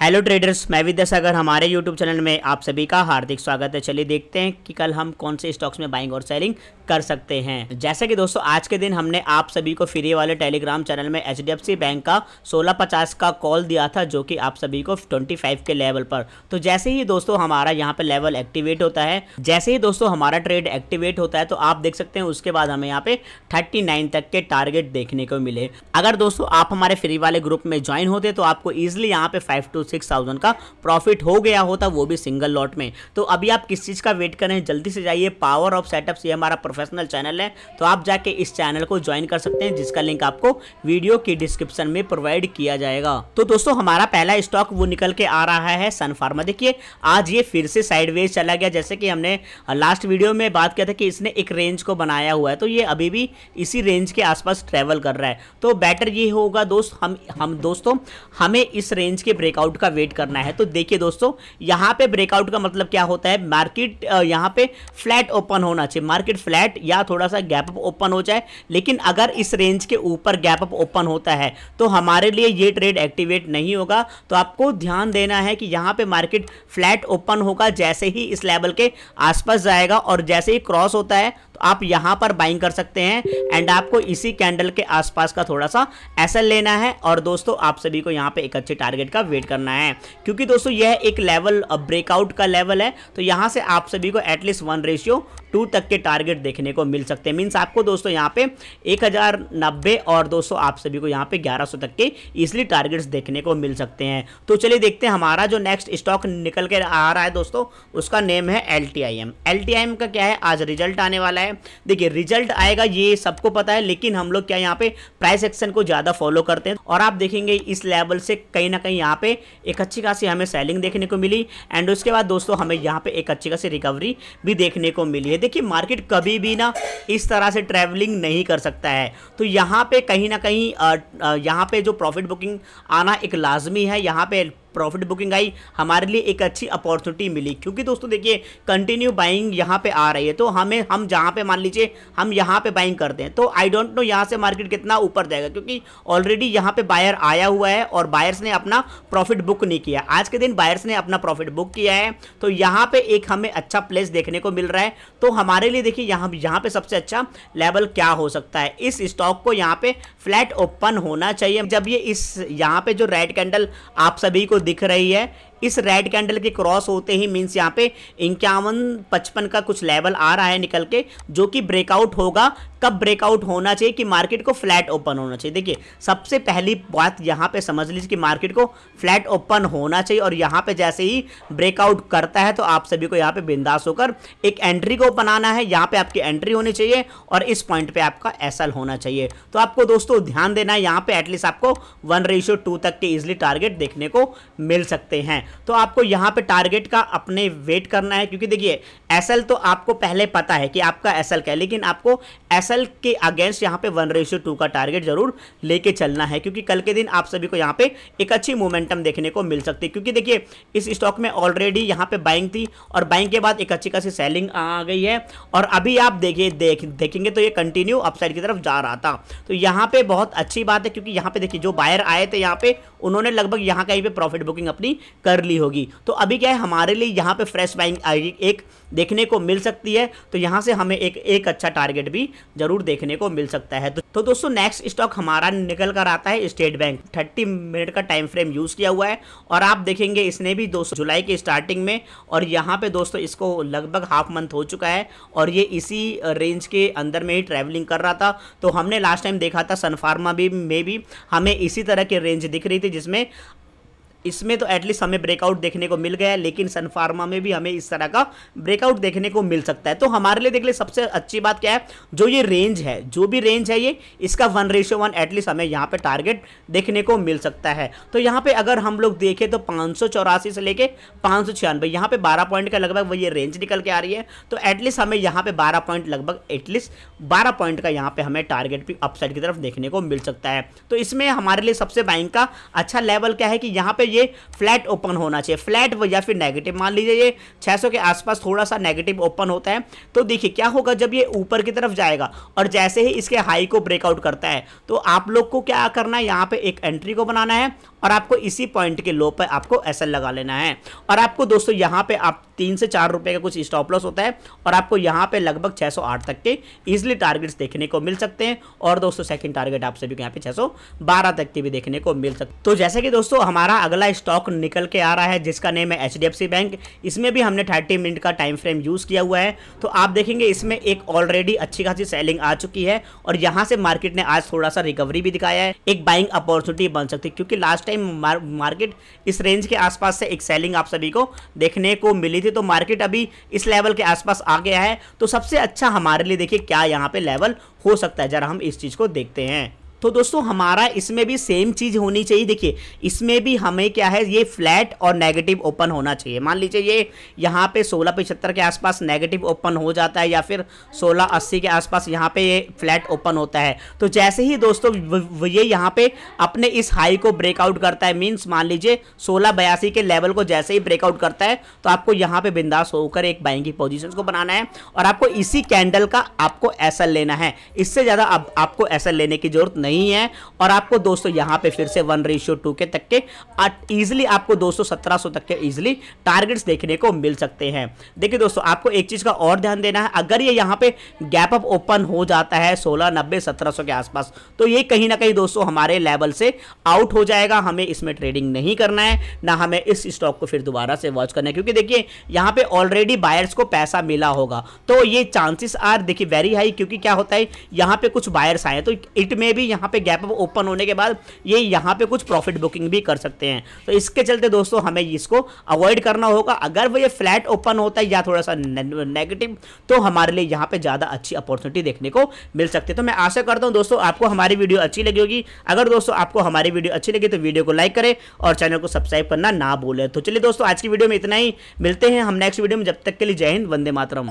hello traders मैं विद्या सागर हमारे YouTube channel में आप सभी का हार्दिक स्वागत है चलिए देखते हैं कि कल हम कौन से स्टॉक्स में बाइंग और सेलिंग कर सकते हैं जैसे कि दोस्तों आज के दिन हमने आप सभी को फ्री वाले टेलीग्राम चैनल में एच बैंक का 1650 का कॉल दिया था जो कि आप सभी को 25 के लेवल पर तो जैसे ही दोस्तों हमारा यहाँ पे लेवल एक्टिवेट होता है जैसे ही दोस्तों हमारा ट्रेड एक्टिवेट होता है तो आप देख सकते हैं उसके बाद हमें यहाँ पे थर्टी तक के टारगेट देखने को मिले अगर दोस्तों आप हमारे फ्री वाले ग्रुप में ज्वाइन होते तो आपको ईजिली यहाँ पे फाइव टू सिक्स थाउजेंड का प्रॉफिट हो गया होता वो भी सिंगल लॉट में तो अभी आप किस चीज़ का वेट करें जल्दी से जाइए पावर ऑफ सेटअप्स ये हमारा प्रोफेशनल चैनल है तो आप जाके इस चैनल को ज्वाइन कर सकते हैं जिसका लिंक आपको वीडियो की डिस्क्रिप्शन में प्रोवाइड किया जाएगा तो दोस्तों हमारा पहला स्टॉक वो निकल के आ रहा है सनफार्मा देखिए आज ये फिर से साइडवेज चला गया जैसे कि हमने लास्ट वीडियो में बात किया था कि इसने एक रेंज को बनाया हुआ है तो ये अभी भी इसी रेंज के आसपास ट्रेवल कर रहा है तो बेटर ये होगा दोस्त हम हम दोस्तों हमें इस रेंज के ब्रेकआउट का वेट करना है तो देखिए दोस्तों यहाँ पे ब्रेकआउट का मतलब क्या होता है मार्केट यहाँ पे फ्लैट ओपन होना चाहिए मार्केट फ्लैट या थोड़ा सा गैप अप ओपन हो जाए लेकिन अगर इस रेंज के ऊपर गैप अप ओपन होता है तो हमारे लिए ये ट्रेड एक्टिवेट नहीं होगा तो आपको ध्यान देना है कि यहाँ पर मार्केट फ्लैट ओपन होगा जैसे ही इस लेवल के आसपास जाएगा और जैसे ही क्रॉस होता है तो आप यहां पर बाइंग कर सकते हैं एंड आपको इसी कैंडल के आसपास का थोड़ा सा एसएल लेना है और दोस्तों आप सभी को यहां पे एक अच्छे टारगेट का वेट करना है क्योंकि दोस्तों यह एक लेवल ब्रेकआउट का लेवल है तो यहां से आप सभी को एटलीस्ट वन रेशियो टू तक के टारगेट देखने को मिल सकते हैं मीन्स आपको दोस्तों यहाँ पे एक हज़ार नब्बे और दोस्तों आप सभी को यहाँ पे ग्यारह सौ तक के इसलिए टारगेट्स देखने को मिल सकते हैं तो चलिए देखते हैं हमारा जो नेक्स्ट स्टॉक निकल के आ रहा है दोस्तों उसका नेम है L T I M L T I M का क्या है आज रिजल्ट आने वाला है है देखिए रिजल्ट आएगा ये सबको पता है लेकिन हम लोग क्या यहाँ पे प्राइस एक्शन को ज़्यादा फॉलो करते हैं और आप देखेंगे इस लेवल से कहीं ना कहीं यहाँ पे एक अच्छी खासी हमें सेलिंग देखने को मिली एंड उसके बाद दोस्तों हमें यहाँ पे एक अच्छी खासी रिकवरी भी देखने को मिली है देखिए मार्केट कभी भी ना इस तरह से ट्रेवलिंग नहीं कर सकता है तो यहाँ पे कहीं ना कहीं यहाँ पे जो प्रॉफिट बुकिंग आना एक लाजमी है यहाँ पे प्रॉफिट बुकिंग आई हमारे लिए एक अच्छी अपॉर्चुनिटी मिली क्योंकि दोस्तों देखिए कंटिन्यू बाइंग यहाँ पे आ रही है तो हमें हम जहाँ पे मान लीजिए हम यहाँ पे बाइंग करते हैं तो आई डोंट नो यहाँ से मार्केट कितना ऊपर जाएगा क्योंकि ऑलरेडी यहाँ पे बायर आया हुआ है और बायर्स ने अपना प्रॉफिट बुक नहीं किया आज के दिन बायर्स ने अपना प्रॉफिट बुक किया है तो यहाँ पे एक हमें अच्छा प्लेस देखने को मिल रहा है तो हमारे लिए देखिए यहाँ यहाँ पे सबसे अच्छा लेवल क्या हो सकता है इस स्टॉक को यहाँ पे फ्लैट ओपन होना चाहिए जब ये इस यहाँ पे जो रेड कैंडल आप सभी को दिख रही है इस रेड कैंडल के क्रॉस होते ही मीन्स यहाँ पे इक्यावन पचपन का कुछ लेवल आ रहा है निकल के जो कि ब्रेकआउट होगा कब ब्रेकआउट होना चाहिए कि मार्केट को फ्लैट ओपन होना चाहिए देखिए सबसे पहली बात यहाँ पे समझ लीजिए कि मार्केट को फ्लैट ओपन होना चाहिए और यहाँ पे जैसे ही ब्रेकआउट करता है तो आप सभी को यहाँ पे बिंदास होकर एक एंट्री को बनाना है यहाँ पे आपकी एंट्री होनी चाहिए और इस पॉइंट पे आपका एस होना चाहिए तो आपको दोस्तों ध्यान देना है यहाँ पे एटलीस्ट आपको वन टू तक के इजिली टारगेट देखने को मिल सकते हैं तो आपको यहाँ पे टारगेट का अपने वेट करना है क्योंकि देखिए एस तो आपको पहले पता है कि आपका एस क्या है लेकिन आपको एस के अगेंस्ट यहाँ पे वन रेशियो टू का टारगेट जरूर लेके चलना है क्योंकि कल के दिन आप सभी को यहाँ पे एक अच्छी मोमेंटम देखने को मिल सकती है क्योंकि देखिए इस स्टॉक में ऑलरेडी यहाँ पे बाइंग थी और बाइंग के बाद एक अच्छी खासी सेलिंग आ गई है और अभी आप देखिए देख देखेंगे तो ये कंटिन्यू अपसाइड की तरफ जा रहा था तो यहाँ पे बहुत अच्छी बात है क्योंकि यहाँ पे देखिए जो बायर आए थे यहाँ पे उन्होंने लगभग यहाँ कहीं पर प्रॉफिट बुकिंग अपनी कर कर ली होगी तो अभी क्या है हमारे लिए यहाँ पे फ्रेश बाइंग आई एक देखने को मिल सकती है तो यहाँ से हमें एक एक अच्छा टारगेट भी जरूर देखने को मिल सकता है तो, तो दोस्तों नेक्स्ट स्टॉक हमारा निकल कर आता है स्टेट बैंक 30 मिनट का टाइम फ्रेम यूज़ किया हुआ है और आप देखेंगे इसने भी दोस्तों जुलाई के स्टार्टिंग में और यहाँ पे दोस्तों इसको लगभग हाफ मंथ हो चुका है और ये इसी रेंज के अंदर में ही ट्रैवलिंग कर रहा था तो हमने लास्ट टाइम देखा था सनफार्मा भी में भी हमें इसी तरह की रेंज दिख रही थी जिसमें इसमें तो एटलीस्ट हमें ब्रेकआउट देखने को मिल गया है लेकिन सनफार्मा में भी हमें इस तरह का ब्रेकआउट देखने को मिल सकता है तो हमारे लिए देख ले सबसे अच्छी बात क्या है जो ये रेंज है जो भी रेंज है ये इसका वन रेशियो वन एटलीस्ट हमें यहाँ पे टारगेट देखने को मिल सकता है तो यहाँ पे अगर हम लोग देखें तो पाँच से लेके पाँच सौ छियानवे यहाँ पे बारह पॉइंट का लगभग ये रेंज निकल के आ रही है तो एटलीस्ट हमें यहाँ पे बारह पॉइंट लगभग एटलीस्ट बारह पॉइंट का यहाँ पे हमें टारगेट भी अपसाइड की तरफ देखने को मिल सकता है तो इसमें हमारे लिए सबसे बैंक का अच्छा लेवल क्या है कि यहाँ पे ये फ्लैट ओपन होना चाहिए फ्लैट या फिर नेगेटिव मान लीजिए ये 600 के आसपास थोड़ा सा नेगेटिव ओपन होता है तो देखिए क्या होगा जब ये ऊपर की तरफ जाएगा और जैसे ही इसके हाई को ब्रेकआउट करता है तो आप लोग को क्या करना है यहाँ पे एक एंट्री को बनाना है और आपको इसी पॉइंट के लो पर आपको एसएल लगा लेना है और आपको दोस्तों यहाँ पे आप तीन से चार रुपए का कुछ स्टॉप लॉस होता है और आपको यहाँ पे लगभग 608 तक के ईजिली टारगेट्स देखने को मिल सकते हैं और दोस्तों सेकंड टारगेट आप सभी को यहाँ पे 612 तक के भी देखने को मिल सकते तो जैसे कि दोस्तों हमारा अगला स्टॉक निकल के आ रहा है जिसका नेम है एच बैंक इसमें भी हमने थर्टी मिनट का टाइम फ्रेम यूज़ किया हुआ है तो आप देखेंगे इसमें एक ऑलरेडी अच्छी खासी सेलिंग आ चुकी है और यहाँ से मार्केट ने आज थोड़ा सा रिकवरी भी दिखाया है एक बाइंग अपॉर्चुनिटी बन सकती है क्योंकि लास्ट टाइम मार्केट इस रेंज के आसपास से एक सेलिंग आप सभी को देखने को मिली थी देखिए तो मार्केट अभी इस लेवल के आसपास आ गया है तो सबसे अच्छा हमारे लिए देखिए क्या यहाँ पे लेवल हो सकता है जरा हम इस चीज़ को देखते हैं तो दोस्तों हमारा इसमें भी सेम चीज़ होनी चाहिए देखिए इसमें भी हमें क्या है ये फ्लैट और नेगेटिव ओपन होना चाहिए मान लीजिए ये यहाँ पे सोलह पचहत्तर के आसपास नेगेटिव ओपन हो जाता है या फिर सोलह अस्सी के आसपास यहाँ पे ये फ्लैट ओपन होता है तो जैसे ही दोस्तों ये यहाँ पे अपने इस हाई को ब्रेकआउट करता है मीन्स मान लीजिए सोलह बयासी के लेवल को जैसे ही ब्रेकआउट करता है तो आपको यहाँ पे बिंदास होकर एक बाइंग की पोजिशन को बनाना है और आपको इसी कैंडल का आपको ऐसा लेना है इससे ज़्यादा आपको ऐसा लेने की जरूरत नहीं नहीं है और आपको दोस्तों यहां पे फिर से वन रेशियो टू के तक के इजिली आपको दोस्तों सत्रह तक के इजिली टारगेट्स देखने को मिल सकते हैं देखिए दोस्तों आपको एक चीज़ का और ध्यान देना है अगर ये यहाँ पे गैप अप ओपन हो जाता है सोलह नब्बे सत्रह के आसपास तो ये कहीं ना कहीं दोस्तों हमारे लेवल से आउट हो जाएगा हमें इसमें ट्रेडिंग नहीं करना है ना हमें इस स्टॉक को फिर दोबारा से वॉच करना है क्योंकि देखिए यहाँ पे ऑलरेडी बायर्स को पैसा मिला होगा तो ये चांसेस आर देखिए वेरी हाई क्योंकि क्या होता है यहाँ पे कुछ बायर्स आए तो इट में भी यहाँ पे गैप ओपन होने के बाद ये यहाँ पे कुछ प्रॉफिट बुकिंग भी कर सकते हैं तो इसके चलते दोस्तों हमें इसको अवॉइड करना होगा अगर वो ये फ्लैट ओपन होता है या थोड़ा सा नेगेटिव तो हमारे लिए यहाँ पे ज़्यादा अच्छी अपॉर्चुनिटी देखने को मिल सकती है तो मैं आशा करता हूँ दोस्तों आपको हमारी वीडियो अच्छी लगी होगी अगर दोस्तों आपको हमारी वीडियो अच्छी लगी तो वीडियो को लाइक करें और चैनल को सब्सक्राइब करना ना भूलें तो चलिए दोस्तों आज की वीडियो में इतना ही मिलते हैं हम नेक्स्ट वीडियो में जब तक के लिए जय हिंद वंदे मातरम